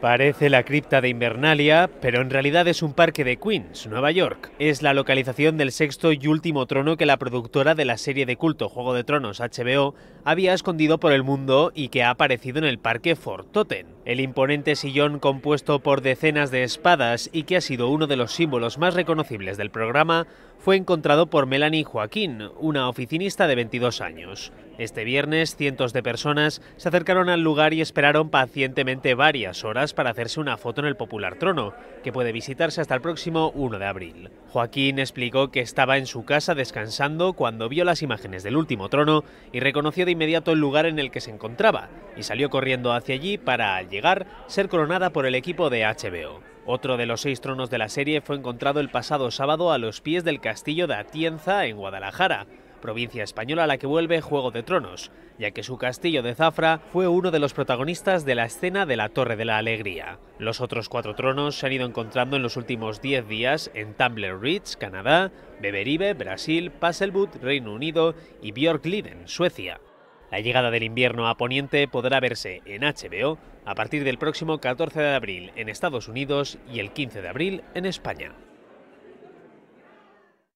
Parece la cripta de Invernalia, pero en realidad es un parque de Queens, Nueva York. Es la localización del sexto y último trono que la productora de la serie de culto Juego de Tronos, HBO, había escondido por el mundo y que ha aparecido en el parque Fort Totten. El imponente sillón compuesto por decenas de espadas y que ha sido uno de los símbolos más reconocibles del programa fue encontrado por Melanie Joaquín, una oficinista de 22 años. Este viernes, cientos de personas se acercaron al lugar y esperaron pacientemente varias horas para hacerse una foto en el popular trono, que puede visitarse hasta el próximo 1 de abril. Joaquín explicó que estaba en su casa descansando cuando vio las imágenes del último trono y reconoció de inmediato el lugar en el que se encontraba, y salió corriendo hacia allí para llegar ser coronada por el equipo de HBO. Otro de los seis tronos de la serie fue encontrado el pasado sábado a los pies del castillo de Atienza en Guadalajara, provincia española a la que vuelve Juego de Tronos, ya que su castillo de Zafra fue uno de los protagonistas de la escena de la Torre de la Alegría. Los otros cuatro tronos se han ido encontrando en los últimos diez días en Tumblr Ridge, Canadá, Beberibe, Brasil, Passelwood, Reino Unido y Björkliden, Suecia. La llegada del invierno a Poniente podrá verse en HBO a partir del próximo 14 de abril en Estados Unidos y el 15 de abril en España.